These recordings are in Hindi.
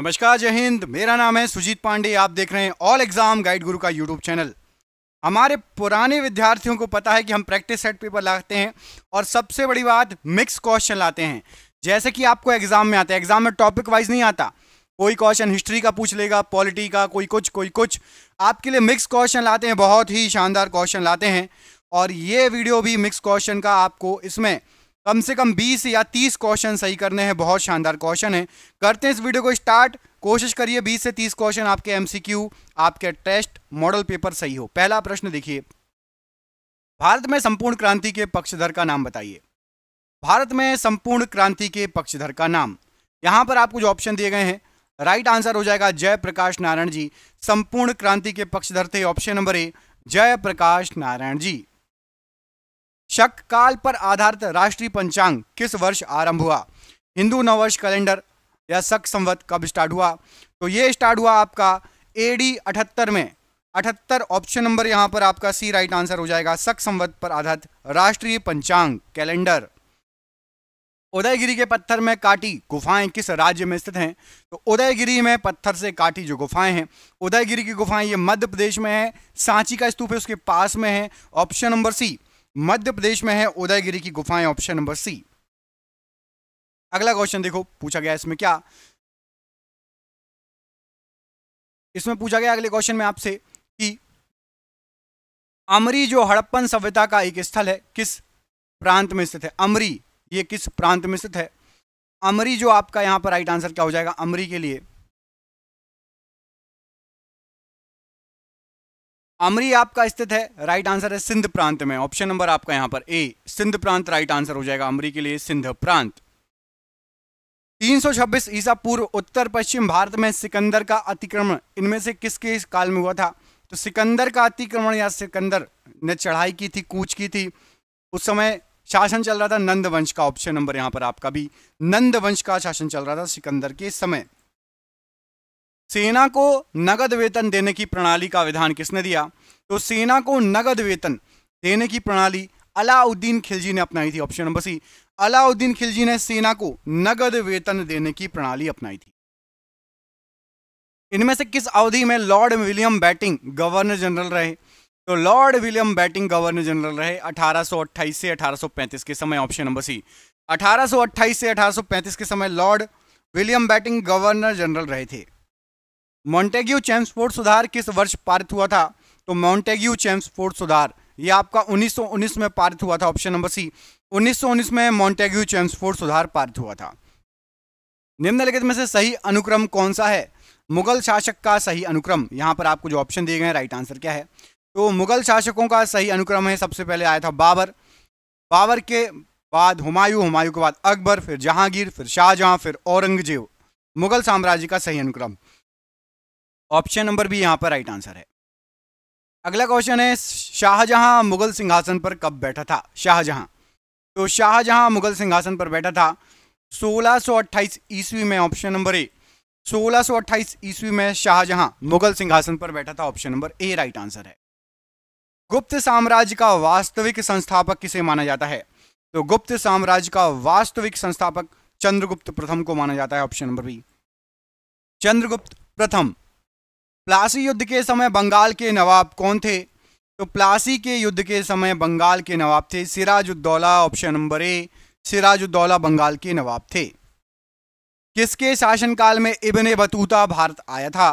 नमस्कार जय हिंद मेरा नाम है सुजीत पांडे आप देख रहे हैं ऑल एग्जाम गाइड गुरु का यूट्यूब चैनल हमारे पुराने विद्यार्थियों को पता है कि हम प्रैक्टिस सेट पेपर लाते हैं और सबसे बड़ी बात मिक्स क्वेश्चन लाते हैं जैसे कि आपको एग्जाम में आता है एग्जाम में टॉपिक वाइज नहीं आता कोई क्वेश्चन हिस्ट्री का पूछ लेगा पॉलिटी का कोई कुछ कोई कुछ आपके लिए मिक्स क्वेश्चन लाते हैं बहुत ही शानदार क्वेश्चन लाते हैं और ये वीडियो भी मिक्स क्वेश्चन का आपको इसमें कम से कम 20 या 30 क्वेश्चन सही करने हैं बहुत शानदार क्वेश्चन है करते हैं इस वीडियो को स्टार्ट कोशिश करिए 20 से 30 क्वेश्चन आपके एमसीक्यू आपके टेस्ट मॉडल पेपर सही हो पहला प्रश्न देखिए भारत में संपूर्ण क्रांति के पक्षधर का नाम बताइए भारत में संपूर्ण क्रांति के पक्षधर का नाम यहां पर आपको जो ऑप्शन दिए गए हैं राइट आंसर हो जाएगा जयप्रकाश नारायण जी संपूर्ण क्रांति के पक्षधर थे option number A Jayaprakash Narayan ji शक काल पर आधारित राष्ट्रीय पंचांग किस वर्ष आरंभ हुआ हिंदू नववर्ष कैलेंडर या शक संवत कब स्टार्ट हुआ तो ये स्टार्ट हुआ आपका ए डी अठहत्तर में अठहत्तर ऑप्शन नंबर यहाँ पर आपका सी राइट आंसर हो जाएगा शक संवत पर आधारित राष्ट्रीय पंचांग कैलेंडर उदयगिरी के पत्थर में काटी गुफाएं किस राज्य में स्थित हैं तो उदयगिरी में पत्थर से काटी जो गुफाएं हैं उदयगिरी की गुफाएं ये मध्य प्रदेश में है सांची का स्तूप है उसके पास में है ऑप्शन नंबर सी मध्य प्रदेश में है उदयगिरी की गुफाएं ऑप्शन नंबर सी अगला क्वेश्चन देखो पूछा गया इसमें क्या इसमें पूछा गया अगले क्वेश्चन में आपसे कि अमरी जो हड़प्पन सभ्यता का एक स्थल है किस प्रांत में स्थित है अमरी ये किस प्रांत में स्थित है अमरी जो आपका यहां पर राइट आंसर क्या हो जाएगा अमरी के लिए अमरी आपका स्थित है राइट आंसर है सिंध प्रांत में ऑप्शन नंबर आपका यहां पर ए सिंध प्रांत राइट आंसर हो जाएगा अमरी के लिए सिंध प्रांत 326 ईसा पूर्व उत्तर पश्चिम भारत में सिकंदर का अतिक्रमण इनमें से किसके काल में हुआ था तो सिकंदर का अतिक्रमण या सिकंदर ने चढ़ाई की थी कूच की थी उस समय शासन चल रहा था नंद वंश का ऑप्शन नंबर यहाँ पर आपका भी नंद वंश का शासन चल रहा था सिकंदर के समय सेना को नगद वेतन देने की प्रणाली का विधान किसने दिया तो सेना को नगद वेतन देने की प्रणाली अलाउद्दीन खिलजी ने अपनाई थी option number C Alauddin Khilji ने सेना को नगद वेतन देने की प्रणाली अपनाई थी इनमें से किस अवधि में lord William Bentinck governor general रहे तो lord William Bentinck governor general रहे 1828 से 1835 के समय ऑप्शन नंबर सी 1828 से 1835 के समय lord William Bentinck governor general रहे थे मॉन्टेग्यू चैम्सफोर्ड सुधार किस वर्ष पारित हुआ था तो मॉन्टेग्यू चैम्सफोर्ड सुधार ये आपका 1919 में पारित हुआ था ऑप्शन नंबर सी 1919 में मॉन्टेग्यू चैम्सफोर्ड सुधार पारित हुआ था निम्नलिखित में से सही अनुक्रम कौन सा है मुगल शासक का सही अनुक्रम यहाँ पर आपको जो ऑप्शन दिए गए हैं राइट आंसर क्या है तो मुगल शासकों का सही अनुक्रम है सबसे पहले आया था बाबर बाबर के बाद हुमायूं हुमायूं के बाद अकबर फिर जहांगीर फिर शाहजहां फिर औरंगजेब मुगल साम्राज्य का सही अनुक्रम ऑप्शन नंबर बी यहाँ पर राइट आंसर है अगला क्वेश्चन है शाहजहां मुगल सिंहासन पर कब बैठा था शाहजहां तो शाहजहां मुगल सिंहासन पर बैठा था 1628 ईस्वी में ऑप्शन नंबर ए 1628 ईस्वी में शाहजहां मुगल सिंहासन पर बैठा था option number A right answer है गुप्त साम्राज्य का वास्तविक संस्थापक किसे माना जाता है तो गुप्त साम्राज्य का वास्तविक संस्थापक चंद्रगुप्त प्रथम को माना जाता है ऑप्शन नंबर बी चंद्रगुप्त प्रथम प्लासी युद्ध के समय बंगाल के नवाब कौन थे तो प्लासी के युद्ध के समय बंगाल के नवाब थे Sirajuddaula option number A Sirajuddaula Bengal के नवाब थे किसके शासनकाल में इब्ने बतूता भारत आया था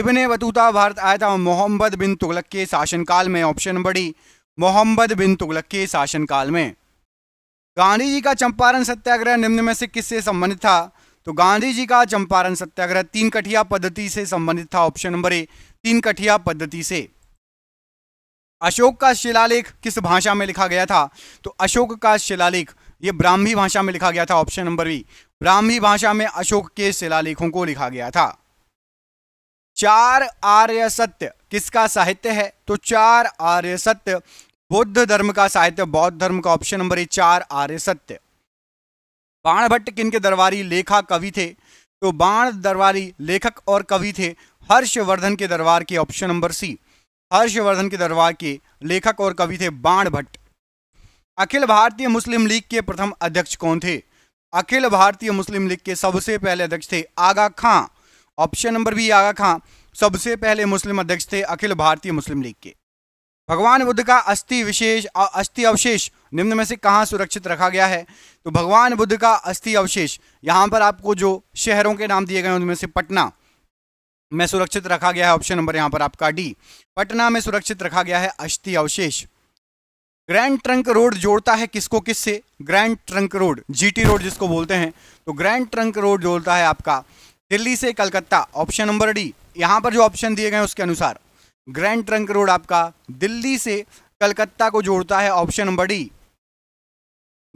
इबन बतूता भारत आया था मोहम्मद बिन तुगलक के शासनकाल में option number D Muhammad bin Tughlaq के शासनकाल में गांधी जी का चंपारण सत्याग्रह निम्न में से किससे संबंधित था तो गांधी जी का चंपारण सत्याग्रह तीन कठिया पद्धति से संबंधित था ऑप्शन नंबर ए तीन कठिया पद्धति से अशोक का शिलालेख किस भाषा में लिखा गया था तो अशोक का शिलालेख ये ब्राह्मी भाषा में लिखा गया था ऑप्शन नंबर बी ब्राह्मी भाषा में अशोक के शिलालेखों को लिखा गया था चार आर्य सत्य किसका साहित्य है तो चार आर्य सत्य बौद्ध धर्म का साहित्य बौद्ध धर्म का ऑप्शन नंबर ए चार आर्य सत्य बाण भट्ट किनके दरबारी लेखा कवि थे तो बाण दरबारी लेखक और कवि थे हर्षवर्धन के दरबार के ऑप्शन नंबर सी हर्षवर्धन के दरबार के लेखक और कवि थे बाण भट्ट अखिल भारतीय मुस्लिम लीग के प्रथम अध्यक्ष कौन थे अखिल भारतीय मुस्लिम लीग के सबसे पहले अध्यक्ष थे Aga Khan option number B Aga Khan सबसे पहले मुस्लिम अध्यक्ष थे अखिल भारतीय मुस्लिम लीग के भगवान बुद्ध का अस्थि विशेष अस्थि अवशेष निम्न में से कहाँ सुरक्षित रखा गया है तो भगवान बुद्ध का अस्थि अवशेष यहाँ पर आपको जो शहरों के नाम दिए गए उनमें से पटना में सुरक्षित रखा गया है ऑप्शन नंबर यहाँ पर आपका डी पटना में सुरक्षित रखा गया है अस्थि अवशेष ग्रैंड ट्रंक रोड जोड़ता है किसको किससे grand trunk road GT road जिसको बोलते हैं तो ग्रैंड ट्रंक रोड जोड़ता है आपका दिल्ली से कलकत्ता ऑप्शन नंबर डी यहाँ पर जो ऑप्शन दिए गए उसके अनुसार ग्रैंड ट्रंक रोड आपका दिल्ली से कलकत्ता को जोड़ता है ऑप्शन नंबर डी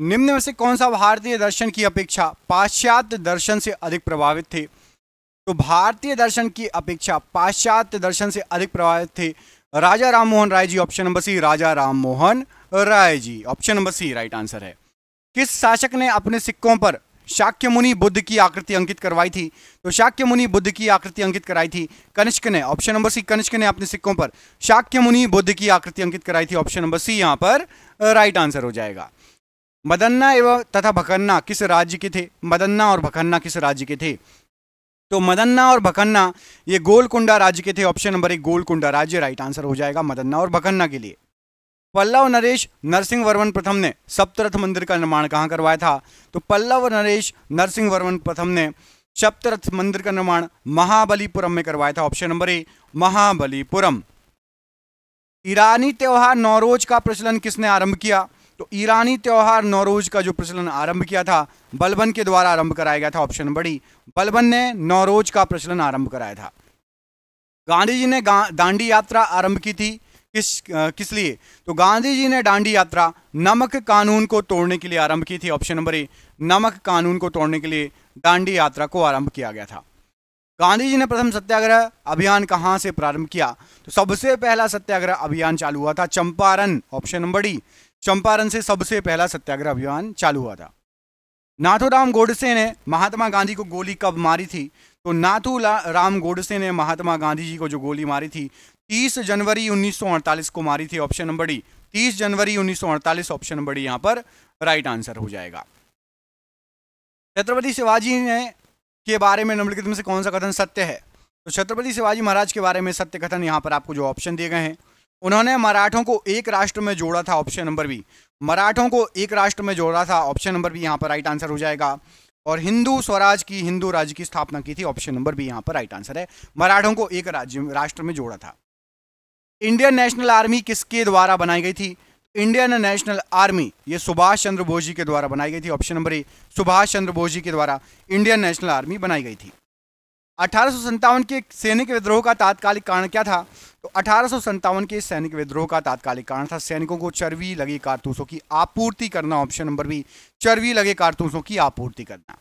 निम्न में से कौन सा भारतीय दर्शन की अपेक्षा पाश्चात्य दर्शन से अधिक प्रभावित थे तो भारतीय दर्शन की अपेक्षा पाश्चात्य दर्शन से अधिक प्रभावित थे Raja Ram Mohan Roy ji option number C Raja Ram Mohan Roy ji option number C right answer है किस शासक ने अपने सिक्कों पर शाक्य मुनि बुद्ध की आकृति अंकित करवाई थी तो शाक्य मुनि बुद्ध की आकृति अंकित कराई थी कनिष्क ने ऑप्शन नंबर सी कनिष्क ने अपने सिक्कों पर शाक्य मुनि बुद्ध की आकृति अंकित कराई थी ऑप्शन नंबर सी यहां पर राइट आंसर हो जाएगा मदन्ना एवं तथा भकन्ना किस राज्य के थे मदन्ना और भकन्ना किस राज्य के थे तो मदन्ना और भकन्ना ये गोलकुंडा राज्य के थे ऑप्शन नंबर एक गोलकुंडा राज्य राइट आंसर हो जाएगा मदन्ना और भकन्ना के लिए पल्लव नरेश नरसिंह वर्मन प्रथम ने सप्तरथ मंदिर का निर्माण कहाँ करवाया था तो पल्लव नरेश नरसिंह वर्मन प्रथम ने सप्तरथ मंदिर का निर्माण महाबलीपुरम में करवाया था ऑप्शन नंबर ए महाबलीपुरम ईरानी त्यौहार नौरोज का प्रचलन किसने आरंभ किया तो ईरानी त्यौहार नौरोज का जो प्रचलन आरंभ किया था बलबन के द्वारा आरंभ कराया गया था ऑप्शन बड़ी बलबन ने नौरोज का प्रचलन आरंभ कराया था गांधी जी ने दांडी यात्रा आरंभ की थी किस किस लिए तो गांधी जी ने डांडी यात्रा नमक कानून को तोड़ने के लिए आरंभ की थी ऑप्शन नंबर ए नमक कानून को तोड़ने के लिए दांडी यात्रा को आरंभ किया गया था गांधी जी ने प्रथम सत्याग्रह अभियान कहां से प्रारंभ किया तो सबसे पहला सत्याग्रह अभियान चालू हुआ था Champaran option number D Champaran से सबसे पहला सत्याग्रह अभियान चालू हुआ था नाथूराम गोडसे ने महात्मा गांधी को गोली कब मारी थी तो नाथू राम गोडसे ने महात्मा गांधी जी को जो गोली मारी थी 30 जनवरी 1948 को मारी थी ऑप्शन नंबर डी 30 जनवरी 1948 ऑप्शन नंबर डी यहाँ पर राइट आंसर हो जाएगा छत्रपति शिवाजी ने के बारे में निम्नलिखित में से कौन सा कथन सत्य है तो छत्रपति शिवाजी महाराज के बारे में सत्य कथन यहाँ पर आपको जो ऑप्शन दिए गए हैं उन्होंने मराठों को एक राष्ट्र में जोड़ा था ऑप्शन नंबर बी मराठों को एक राष्ट्र में जोड़ा था ऑप्शन नंबर बी यहाँ पर राइट आंसर हो जाएगा और हिंदू स्वराज की हिंदू राज्य की स्थापना की थी ऑप्शन नंबर बी यहाँ पर राइट आंसर है मराठों को एक राज्य राष्ट्र में जोड़ा था इंडियन नेशनल आर्मी किसके द्वारा बनाई गई थी इंडियन नेशनल आर्मी ये सुभाष चंद्र बोस जी के द्वारा बनाई गई थी option number A Subhash Chandra Bose ji के द्वारा इंडियन नेशनल आर्मी बनाई गई थी अठारह के सैनिक विद्रोह का तात्कालिक कारण क्या था तो अठारह के सैनिक विद्रोह का तात्कालिक कारण था सैनिकों को चर्बी लगे कारतूसों की आपूर्ति करना ऑप्शन नंबर बी चर्बी लगे कारतूसों की आपूर्ति करना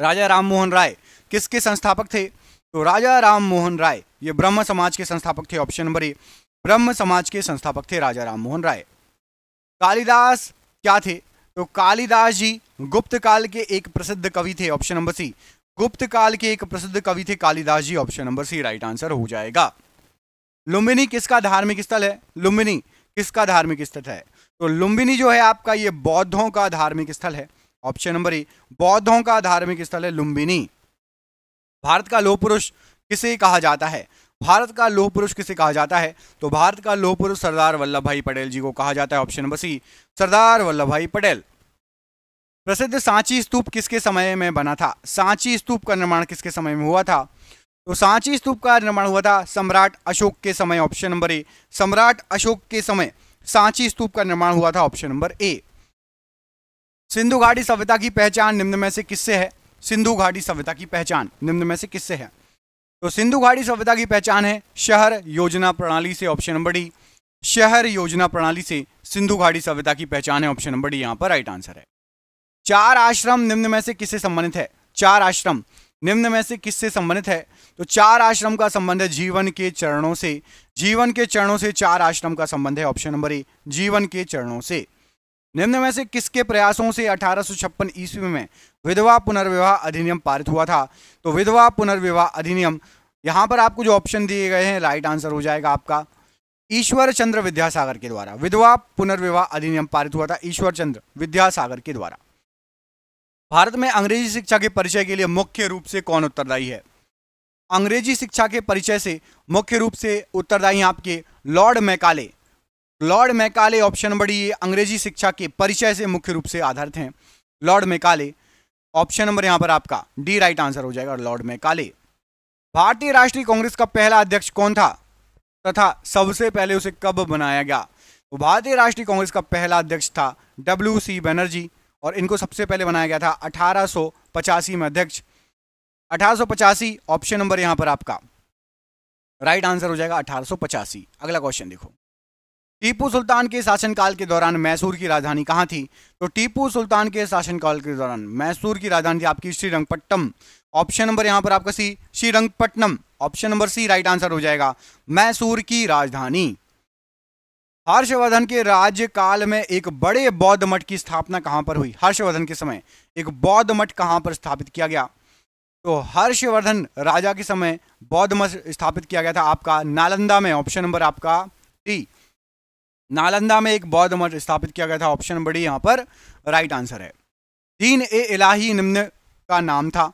राजा राममोहन राय किसके संस्थापक थे तो राजा राममोहन राय ये ब्रह्म समाज के संस्थापक थे ऑप्शन नंबर ए ब्रह्म समाज के संस्थापक थे राजा राममोहन राय कालिदास क्या थे तो कालिदास जी गुप्त काल के एक प्रसिद्ध कवि थे ऑप्शन नंबर सी गुप्त काल के एक प्रसिद्ध कवि थे Kalidas ji option number C right answer हो जाएगा लुम्बिनी किसका धार्मिक स्थल है लुम्बिनी किसका धार्मिक स्थल है तो लुम्बिनी जो है आपका ये बौद्धों का धार्मिक स्थल है ऑप्शन नंबर ए बौद्धों का धार्मिक स्थल है लुम्बिनी भारत का लोह पुरुष किसे कहा जाता है भारत का लोह पुरुष किसे कहा जाता है तो भारत का लोह पुरुष सरदार वल्लभ भाई पटेल जी को कहा जाता है option number C Sardar Vallabh Bhai Patel प्रसिद्ध सांची स्तूप किसके समय में बना था सांची स्तूप का निर्माण किसके समय में हुआ था तो सांची स्तूप का निर्माण हुआ था सम्राट अशोक के समय ऑप्शन नंबर ए सम्राट अशोक के समय सांची स्तूप का निर्माण हुआ था ऑप्शन नंबर ए सिंधु घाटी सभ्यता की पहचान निम्न में से किससे है सिंधु घाटी सभ्यता की पहचान निम्न में से किससे है तो सिंधु घाटी सभ्यता की पहचान है शहर योजना प्रणाली से ऑप्शन नंबर डी शहर योजना प्रणाली से सिंधु घाटी सभ्यता की पहचान है ऑप्शन नंबर डी यहां पर राइट आंसर है चार आश्रम निम्न में से किससे संबंधित है चार आश्रम निम्न में से किससे संबंधित है तो चार आश्रम का संबंध है जीवन के चरणों से जीवन के चरणों से चार आश्रम का संबंध है ऑप्शन नंबर ए जीवन के चरणों से निम्न में से किसके प्रयासों से अठारह ईस्वी में विधवा पुनर्विवाह अधिनियम पारित हुआ था तो विधवा पुनर्विवाह अधिनियम यहां पर आपको जो ऑप्शन दिए गए हैं राइट आंसर हो जाएगा आपका ईश्वर चंद्र विद्यासागर के द्वारा विधवा पुनर्विवाह अधिनियम पारित हुआ था ईश्वर चंद्र विद्यासागर के द्वारा भारत में अंग्रेजी शिक्षा के परिचय के लिए मुख्य रूप से कौन उत्तरदायी है अंग्रेजी शिक्षा के परिचय से मुख्य रूप से उत्तरदायी आपके lord Macaulay lord Macaulay option number ये अंग्रेजी शिक्षा के परिचय से मुख्य रूप से आधारित हैं लॉर्ड मैकाले ऑप्शन नंबर यहां पर आपका डी राइट आंसर हो जाएगा लॉर्ड मैकाले भारतीय राष्ट्रीय कांग्रेस का पहला अध्यक्ष कौन था तथा सबसे पहले उसे कब बनाया गया भारतीय राष्ट्रीय कांग्रेस का पहला अध्यक्ष था डब्ल्यू सी बनर्जी और इनको सबसे पहले बनाया गया था अठारह में अध्यक्ष अठारह ऑप्शन नंबर यहां पर आपका राइट आंसर हो जाएगा अठारह अगला क्वेश्चन देखो टीपू सुल्तान के शासनकाल के दौरान मैसूर की राजधानी कहाँ थी तो टीपू सुल्तान के शासनकाल के दौरान मैसूर की राजधानी थी आपकी श्रीरंगपट्टम ऑप्शन नंबर यहाँ पर आपका C Srirangapatnam option number C right answer हो जाएगा मैसूर की राजधानी हर्षवर्धन के राज्यकाल में एक बड़े बौद्ध मठ की स्थापना कहां पर हुई हर्षवर्धन के समय एक बौद्ध मठ कहां पर स्थापित किया गया तो हर्षवर्धन राजा के समय बौद्ध मठ स्थापित किया गया था आपका नालंदा में ऑप्शन नंबर आपका डी नालंदा में एक बौद्ध मठ स्थापित किया गया था ऑप्शन नंबर डी यहाँ पर राइट आंसर है दीन ए इलाही निम्न का नाम था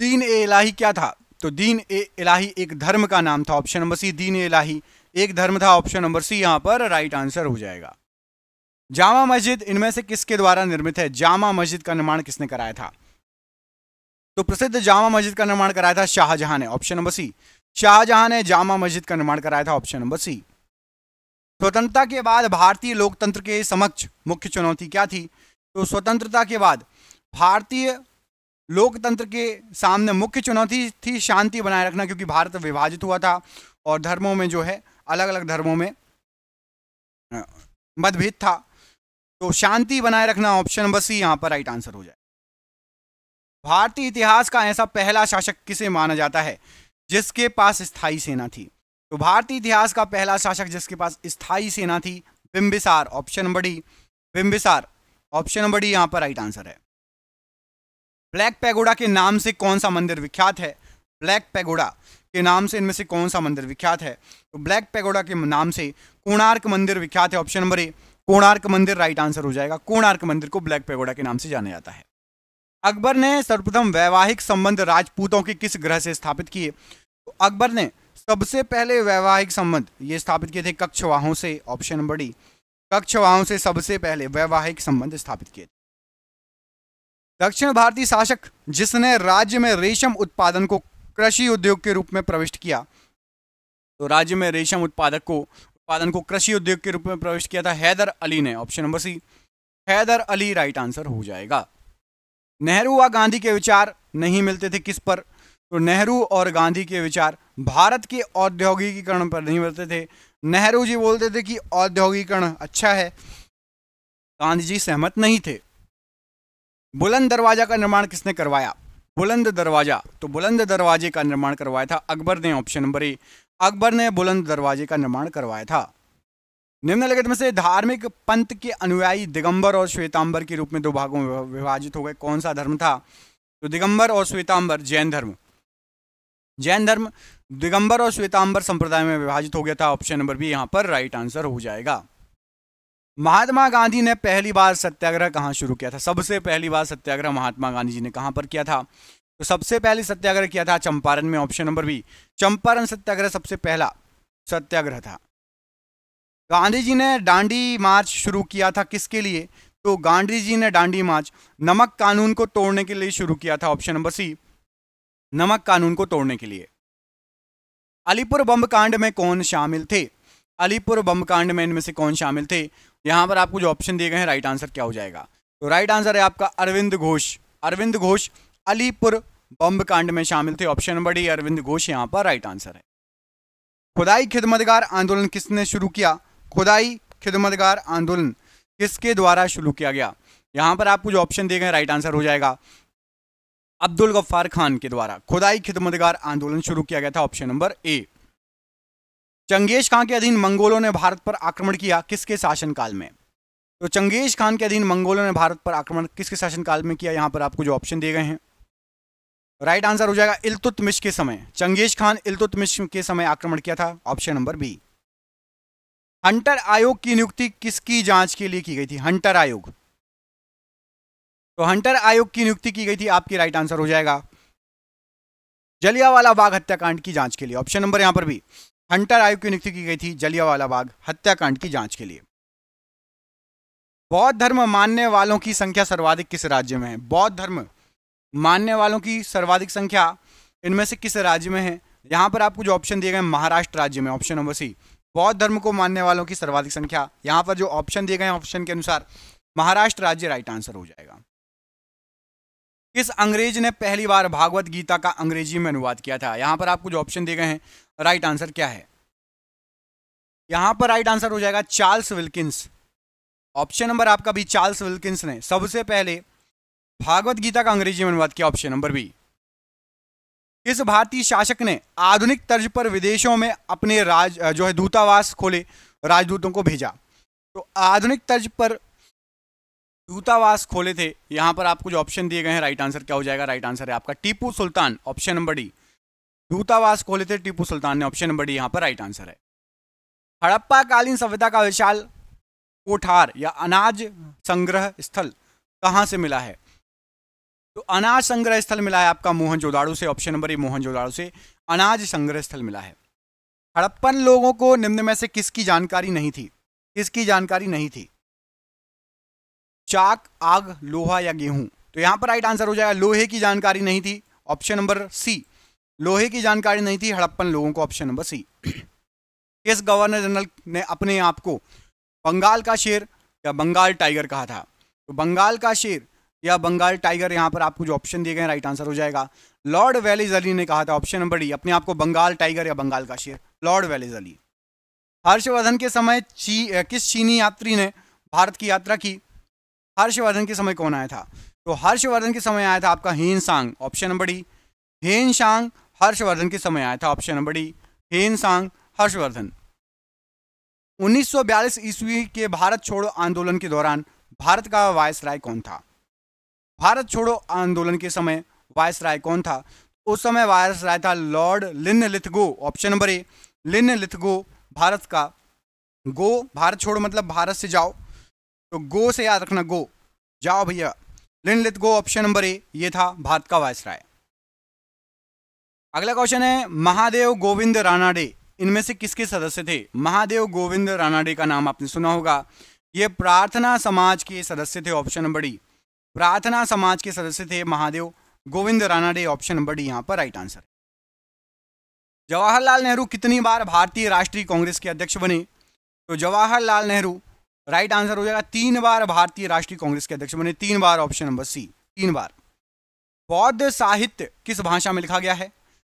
दीन ए इलाही क्या था तो दीन ए इलाही एक धर्म का नाम था ऑप्शन नंबर सी दीन ए इलाही एक धर्म था ऑप्शन नंबर सी यहां पर राइट आंसर हो जाएगा जामा मस्जिद इनमें से किसके द्वारा निर्मित है जामा मस्जिद का निर्माण किसने कराया था तो प्रसिद्ध जामा मस्जिद का निर्माण कराया था शाहजहां ने ऑप्शन नंबर सी शाहजहां ने जामा मस्जिद का निर्माण कराया था ऑप्शन नंबर सी स्वतंत्रता के बाद भारतीय लोकतंत्र के समक्ष मुख्य चुनौती क्या थी तो स्वतंत्रता के बाद भारतीय लोकतंत्र के सामने मुख्य चुनौती थी शांति बनाए रखना क्योंकि भारत विभाजित हुआ था और धर्मों में जो है अलग अलग धर्मों में हाँ, मतभेद था तो शांति बनाए रखना ऑप्शन बस ही यहां पर राइट आंसर हो जाए भारतीय इतिहास का ऐसा पहला शासक किसे माना जाता है जिसके पास स्थाई सेना थी तो भारतीय इतिहास का पहला शासक जिसके पास स्थाई सेना थी Bimbisara option number D option number D पर राइट आंसर है ब्लैक पैगोडा के नाम से कौन सा मंदिर विख्यात है ब्लैक पैगोडा के नाम से इनमें से कौन सा मंदिर विख्यात है तो ब्लैक पैगोडा के नाम से कोणार्क मंदिर विख्यात है ऑप्शन नंबर ए कोणार्क मंदिर राइट आंसर हो जाएगा कोणार्क मंदिर को ब्लैक पैगोडा के नाम से जाना जाता है अकबर ने सर्वप्रथम वैवाहिक संबंध राजपूतों के किस ग्रह से स्थापित किए तो अकबर ने सबसे पहले वैवाहिक संबंध ये स्थापित किए थे कक्षवाहों से ऑप्शन नंबर डी कक्षवाहों से सबसे पहले वैवाहिक संबंध स्थापित किए दक्षिण भारतीय शासक जिसने राज्य में रेशम उत्पादन को कृषि उद्योग के रूप में प्रविष्ट किया तो राज्य में रेशम उत्पादक को उत्पादन को कृषि उद्योग के रूप में प्रविष्ट किया था हैदर अली ने option number C Haidar Ali right answer हो जाएगा नेहरू व गांधी के विचार नहीं मिलते थे किस पर तो नेहरू और गांधी के विचार भारत के औद्योगिकीकरण पर नहीं मिलते थे नेहरू जी बोलते थे कि औद्योगिकरण अच्छा है गांधी जी सहमत नहीं थे बुलंद दरवाजा का निर्माण किसने करवाया बुलंद दरवाज़ा तो बुलंद दरवाजे का निर्माण करवाया था अकबर ने ऑप्शन नंबर ए अकबर ने बुलंद दरवाजे का निर्माण करवाया था निम्नलिखित में से धार्मिक पंथ के अनुयायी दिगंबर और श्वेतांबर के रूप में दो भागों में विभाजित हो गए कौन सा धर्म था तो दिगंबर और श्वेतांबर जैन धर्म जैन धर्म दिगंबर और श्वेतांबर संप्रदाय में विभाजित हो गया था ऑप्शन नंबर बी यहां पर राइट आंसर हो जाएगा महात्मा गांधी ने पहली बार सत्याग्रह कहाँ शुरू किया था सबसे पहली बार सत्याग्रह महात्मा गांधी जी ने कहाँ पर किया था तो सबसे पहले सत्याग्रह किया था चंपारण में option number B Champaran satyagraha सबसे पहला सत्याग्रह था गांधी जी ने डांडी मार्च शुरू किया था किसके लिए तो गांधी जी ने डांडी मार्च नमक कानून को तोड़ने के लिए शुरू किया था ऑप्शन नंबर सी नमक कानून को तोड़ने के लिए अलीपुर बम कांड में कौन शामिल थे अलीपुर बम कांड में इनमें से कौन शामिल थे यहाँ पर आपको जो ऑप्शन दिए गए हैं राइट आंसर क्या हो जाएगा तो राइट आंसर है आपका अरविंद घोष अरविंद घोष अलीपुर बम्ब कांड में शामिल थे option number D Aurobindo Ghosh यहाँ पर राइट आंसर है खुदाई खिदमतगार आंदोलन किसने शुरू किया खुदाई खिदमतगार आंदोलन किसके द्वारा शुरू किया गया यहाँ पर आपको जो ऑप्शन दिए गए राइट आंसर हो जाएगा अब्दुल गफ्फार खान के द्वारा खुदाई खिदमतगार आंदोलन शुरू किया गया था option number A Genghis Khan के अधीन मंगोलों ने भारत पर आक्रमण किया किसके शासनकाल में तो चंगेज खान के अधीन मंगोलों ने भारत पर आक्रमण किसके शासनकाल में किया यहां पर आपको जो ऑप्शन दिए गए हैं राइट आंसर हो जाएगा इलतुतमिश के समय चंगेज खान इलतुतमिश के समय आक्रमण किया था ऑप्शन नंबर बी हंटर आयोग की नियुक्ति किसकी जांच के लिए की गई थी हंटर आयोग तो हंटर आयोग की नियुक्ति की गई थी आपकी राइट आंसर हो जाएगा जलियावाला बाग हत्याकांड की जांच के लिए ऑप्शन नंबर यहां पर भी हंटर आयोग की नियुक्ति की गई थी जलियावाला बाग हत्याकांड की जांच के लिए बौद्ध धर्म मानने वालों की संख्या सर्वाधिक किस राज्य में है बौद्ध धर्म मानने वालों की सर्वाधिक संख्या इनमें से किस राज्य में है यहाँ पर आपको जो ऑप्शन दिए गए महाराष्ट्र राज्य में ऑप्शन नंबर सी बौद्ध धर्म को मानने वालों की सर्वाधिक संख्या यहाँ पर जो ऑप्शन दिए गए ऑप्शन के अनुसार महाराष्ट्र राज्य राइट आंसर हो जाएगा किस अंग्रेज ने पहली बार भागवत गीता का अंग्रेजी में अनुवाद किया था यहां पर आपको जो ऑप्शन दिए गए हैं राइट आंसर क्या है यहां पर राइट आंसर हो जाएगा चार्ल्स विल्किंस ऑप्शन नंबर आपका भी चार्ल्स विल्किंस ने सबसे पहले भागवत गीता का अंग्रेजी में अनुवाद किया ऑप्शन नंबर बी इस भारतीय शासक ने आधुनिक तर्ज पर विदेशों में अपने राज जो है दूतावास खोले राजदूतों को भेजा तो आधुनिक तर्ज पर दूतावास खोले थे यहाँ पर आपको जो ऑप्शन दिए गए हैं राइट आंसर क्या हो जाएगा राइट आंसर है आपका Tipu Sultan option number D दूतावास खोले थे टीपू सुल्तान ने ऑप्शन नंबर डी यहाँ पर राइट आंसर है हड़प्पा कालीन सभ्यता का विशाल कोठार या अनाज संग्रह स्थल कहाँ से मिला है तो अनाज संग्रह स्थल मिला है आपका जोदाड़ू से ऑप्शन नंबर ए जोदाड़ू से अनाज संग्रह स्थल मिला है हड़प्पन लोगों को निम्न में से किसकी जानकारी नहीं थी किसकी जानकारी नहीं थी चाक आग लोहा या गेहूं तो यहां पर राइट आंसर हो जाएगा लोहे की जानकारी नहीं थी ऑप्शन नंबर सी लोहे की जानकारी नहीं थी हड़प्पन लोगों को ऑप्शन नंबर सी किस गवर्नर जनरल ने अपने आप को बंगाल का शेर या बंगाल टाइगर कहा था तो बंगाल का शेर या बंगाल टाइगर यहां पर आपको जो ऑप्शन दिए गए राइट आंसर हो जाएगा लॉर्ड वेलिज अली ने कहा था ऑप्शन नंबर डी अपने आप को बंगाल टाइगर या बंगाल का शेर लॉर्ड वेलिज अली हर्षवर्धन के समय ची, किस चीनी यात्री ने भारत की यात्रा की हर्षवर्धन के समय कौन आया था तो हर्षवर्धन के समय आया था आपका हेन सांग ऑप्शन नंबर डी हेन सांग हर्षवर्धन के समय आया था ऑप्शन नंबर डी हेन सांग हर्षवर्धन 1942 ईस्वी के भारत छोड़ो आंदोलन के दौरान भारत का वायस राय कौन था भारत छोड़ो आंदोलन के समय वायस राय कौन था उस समय वायस राय था lord Linlithgow option number A Linlithgow Bharat का गो भारत छोड़ो मतलब भारत से जाओ तो गो से याद रखना गो जाओ भैया लिन लिथ गो ऑप्शन नंबर ए ये था भारत का वायसराय अगला क्वेश्चन है महादेव गोविंद रानाडे इनमें से किसके सदस्य थे महादेव गोविंद रानाडे का नाम आपने सुना होगा ये प्रार्थना समाज के सदस्य थे ऑप्शन नंबर डी प्रार्थना समाज के सदस्य थे Mahadev Govind Ranade option number D यहाँ पर राइट आंसर जवाहरलाल नेहरू कितनी बार भारतीय राष्ट्रीय कांग्रेस के अध्यक्ष बने तो जवाहरलाल नेहरू राइट आंसर हो जाएगा तीन बार भारतीय राष्ट्रीय कांग्रेस के अध्यक्ष बने तीन बार ऑप्शन नंबर सी तीन बार बौद्ध साहित्य किस भाषा में लिखा गया है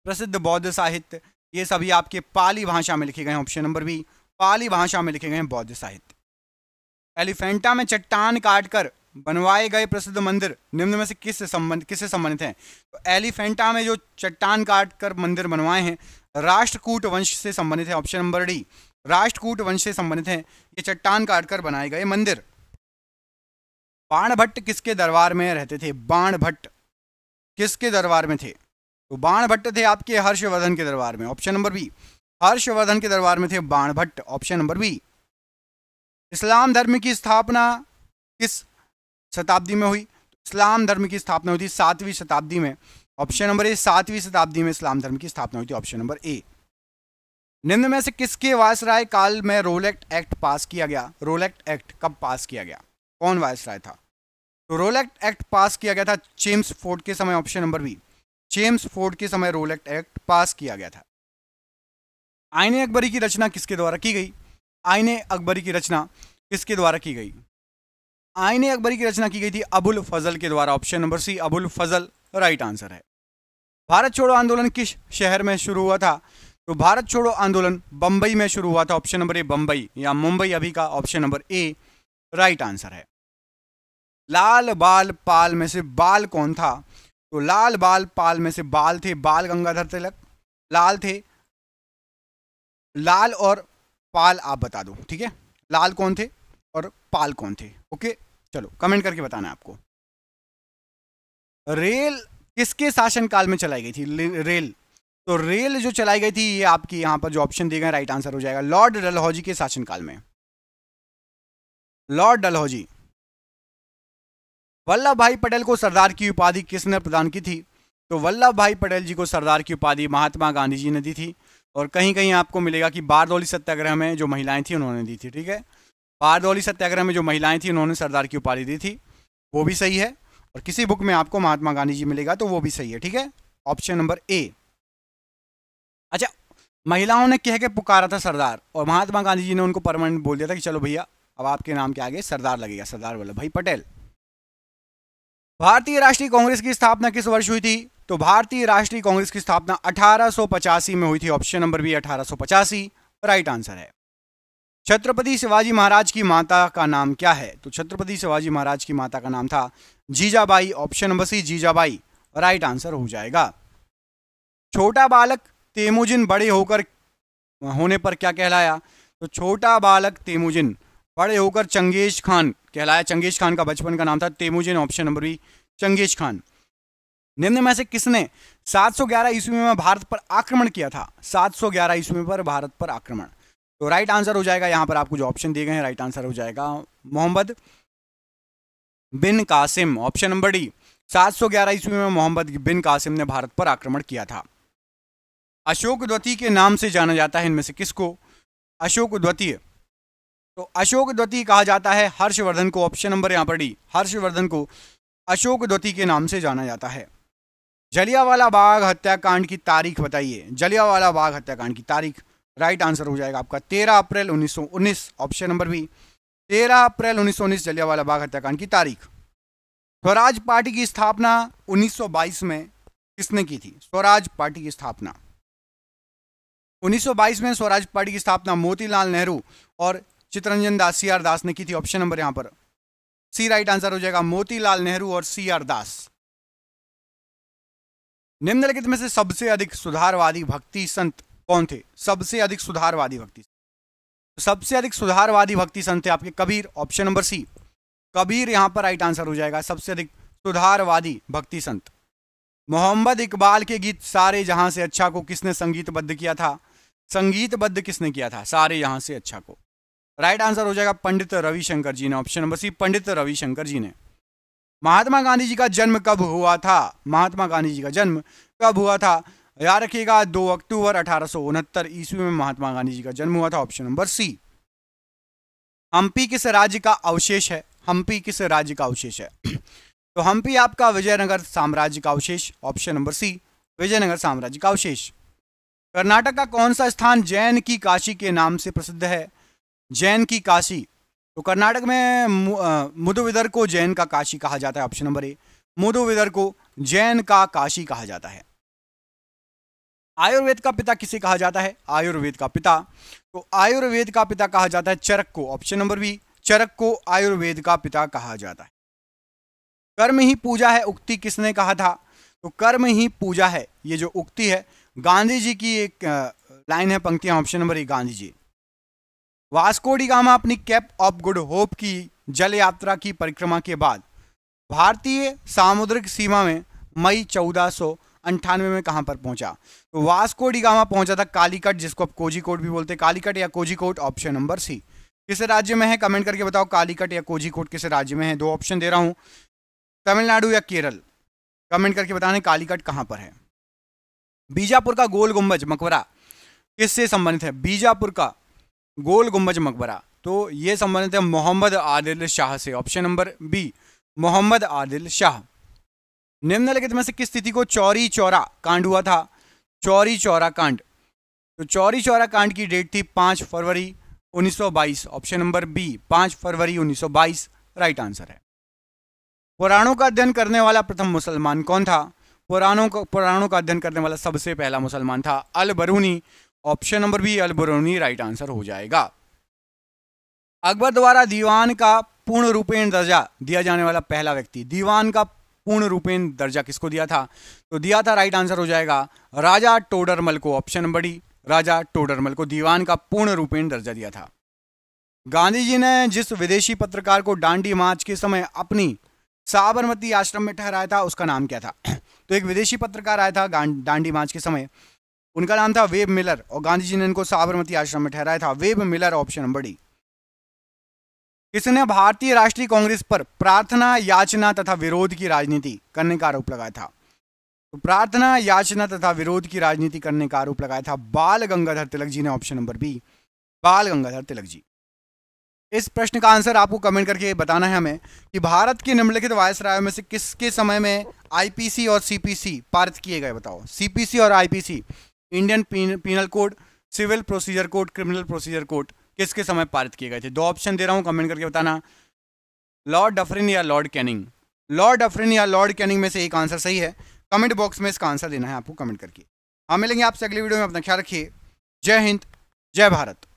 प्रसिद्ध बौद्ध साहित्य ये सभी आपके पाली भाषा में लिखे गए हैं ऑप्शन नंबर बी पाली भाषा में लिखे गए हैं बौद्ध साहित्य एलिफेंटा में चट्टान काटकर बनवाए गए प्रसिद्ध मंदिर निम्न में से किस संबंध किससे संबंधित हैं तो एलिफेंटा में जो चट्टान काटकर मंदिर बनवाए हैं राष्ट्रकूट वंश से संबंधित है ऑप्शन नंबर डी राष्ट्रकूट वंश से संबंधित हैं ये चट्टान काटकर बनाए गए मंदिर बाण भट्ट किसके दरबार में रहते थे बाण भट्ट किसके दरबार में थे तो बाण भट्ट थे आपके हर्षवर्धन के दरबार में ऑप्शन नंबर बी हर्षवर्धन के दरबार में थे Bana Bhatta option number B इस्लाम धर्म की स्थापना किस शताब्दी में हुई इस्लाम धर्म की स्थापना हुई थी सातवीं शताब्दी में ऑप्शन नंबर ए सातवीं शताब्दी में इस्लाम धर्म की स्थापना हुई थी ऑप्शन नंबर ए निम्न में से किसके वायसराय काल में रोलेक्ट एक्ट पास किया गया रोलेक्ट एक्ट कब पास किया गया कौन वायसराय था तो रोलेक्ट एक्ट पास किया गया था चेम्स फोर्ड के समय option number B Chelmsford के समय रोलेक्ट एक्ट पास किया गया था आईने अकबरी की रचना किसके द्वारा की गई आईने अकबरी की रचना किसके द्वारा की गई आईने अकबरी की रचना की गई थी अबुल फजल के द्वारा option number C Abul Fazl right answer है भारत छोड़ो आंदोलन किस शहर में शुरू हुआ था तो भारत छोड़ो आंदोलन बंबई में शुरू हुआ था ऑप्शन नंबर ए बंबई या मुंबई अभी का option number A right answer है लाल बाल पाल में से बाल कौन था तो लाल बाल पाल में से बाल थे बाल गंगाधर तिलक लाल थे लाल और पाल आप बता दो ठीक है लाल कौन थे और पाल कौन थे ओके चलो कमेंट करके बताना आपको रेल किसके शासनकाल में चलाई गई थी रेल तो रेल जो चलाई गई थी ये आपकी यहां पर जो ऑप्शन दिए गए राइट आंसर हो जाएगा लॉर्ड डलहौजी के शासनकाल में लॉर्ड डलहौजी वल्लभ भाई पटेल को सरदार की उपाधि किसने प्रदान की थी तो वल्लभ भाई पटेल जी को सरदार की उपाधि महात्मा गांधी जी ने दी थी और कहीं कहीं आपको मिलेगा कि बारदौली सत्याग्रह में जो महिलाएं थी उन्होंने दी थी ठीक है बारदौली सत्याग्रह में जो महिलाएं थी उन्होंने सरदार की उपाधि दी थी वो भी सही है और किसी बुक में आपको महात्मा गांधी जी मिलेगा तो वो भी सही है ठीक है ऑप्शन नंबर ए अच्छा महिलाओं ने कह के पुकारा था सरदार और महात्मा गांधी जी ने उनको परमानेंट बोल दिया था कि चलो भैया अब आपके नाम के आगे सरदार लगेगा सरदार वल्लभ भाई पटेल भारतीय राष्ट्रीय कांग्रेस की स्थापना किस वर्ष हुई थी तो भारतीय राष्ट्रीय कांग्रेस की स्थापना अठारह में हुई थी ऑप्शन नंबर बी अठारह राइट आंसर है छत्रपति शिवाजी महाराज की माता का नाम क्या है तो छत्रपति शिवाजी महाराज की माता का नाम था Jijabai option number C Jijabai right answer हो जाएगा छोटा बालक तेमुजिन बड़े होकर होने पर क्या कहलाया तो छोटा बालक तेमुजिन बड़े होकर चंगेज खान कहलाया चंगेज खान का बचपन का नाम था Temujin option number B Genghis Khan निम्न में से किसने 711 ईस्वी में भारत पर आक्रमण किया था 711 ईस्वी पर भारत पर आक्रमण तो राइट आंसर हो जाएगा यहां पर आपको जो ऑप्शन दिए गए हैं राइट आंसर हो जाएगा Muhammad bin Qasim option number D 711 ईस्वी में मोहम्मद बिन कासिम ने भारत पर आक्रमण किया था अशोक द्वितीय के नाम से जाना जाता है इनमें से किसको अशोक द्वितीय तो अशोक द्वितीय कहा जाता है हर्षवर्धन को ऑप्शन नंबर यहाँ पर डी हर्षवर्धन को अशोक द्वितीय के नाम से जाना जाता है जलियावाला बाग हत्याकांड की तारीख बताइए जलियावाला बाग हत्याकांड की तारीख राइट आंसर हो जाएगा आपका तेरह अप्रैल उन्नीस ऑप्शन नंबर बी तेरह अप्रैल उन्नीस जलियावाला बाग हत्याकांड की तारीख स्वराज पार्टी की स्थापना 1922 में किसने की थी स्वराज पार्टी की स्थापना 1922 में स्वराज पार्टी की स्थापना मोतीलाल नेहरू और चित्रंजन दास सी आर दास ने की थी ऑप्शन नंबर यहां पर सी राइट आंसर हो जाएगा मोतीलाल नेहरू और सी आर दास निम्नलिखित में से सबसे अधिक सुधारवादी भक्ति संत कौन थे सबसे अधिक सुधारवादी भक्ति सबसे अधिक सुधारवादी भक्ति संत थे आपके Kabir option number C Kabir यहां पर राइट आंसर हो जाएगा सबसे अधिक सुधारवादी भक्ति संत मोहम्मद इकबाल के गीत सारे जहां से अच्छा को किसने संगीतबद्ध किया था संगीतबद्ध किसने किया था सारे यहां से अच्छा को राइट आंसर हो जाएगा पंडित रविशंकर जी ने option number C Pandit Ravishankar ji ने महात्मा गांधी जी का जन्म कब हुआ था महात्मा गांधी जी का जन्म कब हुआ था याद रखिएगा दो अक्टूबर अठारह ईस्वी में महात्मा गांधी जी का जन्म हुआ था ऑप्शन नंबर सी हम्पी किस राज्य का अवशेष है हम्पी किस राज्य का अवशेष है तो हम्पी आपका विजयनगर साम्राज्य का अवशेष ऑप्शन नंबर सी विजयनगर साम्राज्य का अवशेष कर्नाटक का कौन सा स्थान जैन की काशी के नाम से प्रसिद्ध है जैन की काशी तो कर्नाटक में मुदुविदर को जैन का काशी कहा जाता है ऑप्शन नंबर ए मुदुविदर को जैन का काशी कहा जाता है आयुर्वेद का पिता किसे कहा जाता है आयुर्वेद का पिता तो आयुर्वेद का पिता कहा जाता है चरक को ऑप्शन नंबर बी चरक को आयुर्वेद का पिता कहा जाता है कर्म ही पूजा है उक्ति किसने कहा था तो कर्म ही पूजा है ये जो उक्ति है गांधी जी की एक लाइन है पंक्तियां ऑप्शन नंबर एक गांधी जी वास्कोडी गामा अपनी कैप ऑफ गुड होप की जल यात्रा की परिक्रमा के बाद भारतीय सामुद्रिक सीमा में मई चौदह सौ अंठानवे में कहां पर पहुंचा तो वास्कोडी गामा पहुंचा था कालीकट जिसको आप कोजीकोट भी बोलते कालीकट या कोजीकोट ऑप्शन नंबर सी किस राज्य में है कमेंट करके बताओ कालीकट या कोजीकोट किस राज्य में है दो ऑप्शन दे रहा हूं तमिलनाडु या केरल कमेंट करके बताने कालीकट कहां पर है बीजापुर का गोल गुंबज मकबरा किससे संबंधित है बीजापुर का गोल गुंबज मकबरा तो यह संबंधित है मोहम्मद आदिल शाह से option number B Mohammed Adil Shah निम्नलिखित में से किस तिथि को चौरी चौरा कांड हुआ था चौरी चौरा कांड तो चौरी चौरा कांड की डेट थी पांच फरवरी 1922 ऑप्शन नंबर बी पांच फरवरी 1922 राइट आंसर है पुराणों का अध्ययन करने वाला प्रथम मुसलमान कौन था पुराणों का पुराणों का अध्ययन करने वाला सबसे पहला मुसलमान था Al Biruni option number B Al Biruni right answer हो जाएगा अकबर द्वारा दीवान का पूर्ण रूपेण दर्जा दिया जाने वाला पहला व्यक्ति दीवान का पूर्ण रूपेण दर्जा किसको दिया था तो दिया था राइट आंसर हो जाएगा राजा टोडरमल को option number D Raja Todarmal को दीवान का पूर्ण रूपेण दर्जा दिया था गांधी जी ने जिस विदेशी पत्रकार को डांडी मार्च के समय अपनी साबरमती आश्रम में ठहराया था उसका नाम क्या था तो एक विदेशी पत्रकार आया था दांडी मार्च के समय उनका नाम था वेब मिलर और गांधी जी ने इनको साबरमती आश्रम में ठहराया था Webb Miller option number D किसने भारतीय राष्ट्रीय कांग्रेस पर प्रार्थना याचना तथा विरोध की राजनीति करने का आरोप लगाया था तो प्रार्थना याचना तथा विरोध की राजनीति करने का आरोप लगाया था बाल गंगाधर तिलक जी ने ऑप्शन नंबर बी बाल गंगाधर तिलक जी इस प्रश्न का आंसर आपको कमेंट करके बताना है हमें कि भारत के निम्नलिखित वायस वायसरायों में से किसके समय में आईपीसी और सीपीसी पारित किए गए बताओ सीपीसी और IPC Indian penal code civil procedure code criminal procedure code किसके समय पारित किए गए थे दो ऑप्शन दे रहा हूँ कमेंट करके बताना लॉर्ड डफरिन या लॉर्ड कैनिंग लॉर्ड डफरिन या लॉर्ड कैनिंग में से एक आंसर सही है कमेंट बॉक्स में इसका आंसर देना है आपको कमेंट करके हम मिलेंगे आपसे अगली वीडियो में अपना ख्याल रखिए जय हिंद जय भारत